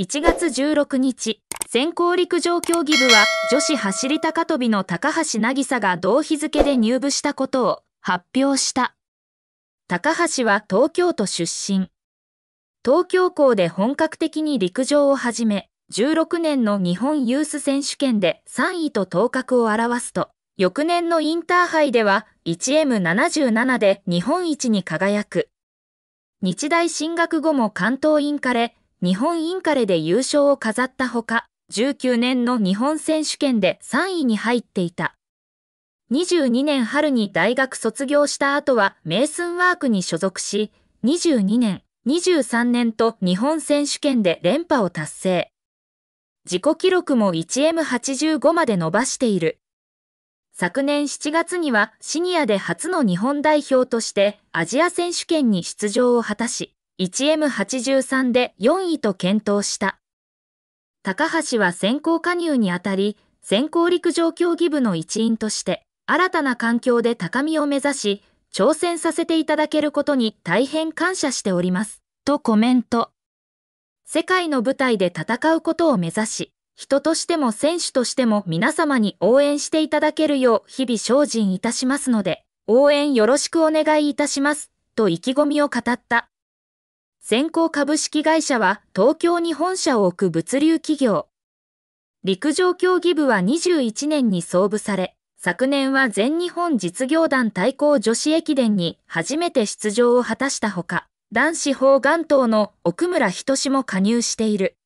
1月16日、先行陸上競技部は女子走高跳の高橋渚が同日付で入部したことを発表した。高橋は東京都出身。東京校で本格的に陸上を始め、16年の日本ユース選手権で3位と頭角を表すと、翌年のインターハイでは 1M77 で日本一に輝く。日大進学後も関東インカレ、日本インカレで優勝を飾ったほか、19年の日本選手権で3位に入っていた。22年春に大学卒業した後はメイスンワークに所属し、22年、23年と日本選手権で連覇を達成。自己記録も 1M85 まで伸ばしている。昨年7月にはシニアで初の日本代表としてアジア選手権に出場を果たし、1M83 で4位と検討した。高橋は先行加入にあたり、先行陸上競技部の一員として、新たな環境で高みを目指し、挑戦させていただけることに大変感謝しております。とコメント。世界の舞台で戦うことを目指し、人としても選手としても皆様に応援していただけるよう日々精進いたしますので、応援よろしくお願いいたします、と意気込みを語った。先行株式会社は東京に本社を置く物流企業。陸上競技部は21年に創部され、昨年は全日本実業団対抗女子駅伝に初めて出場を果たしたほか、男子砲丸等の奥村仁志も加入している。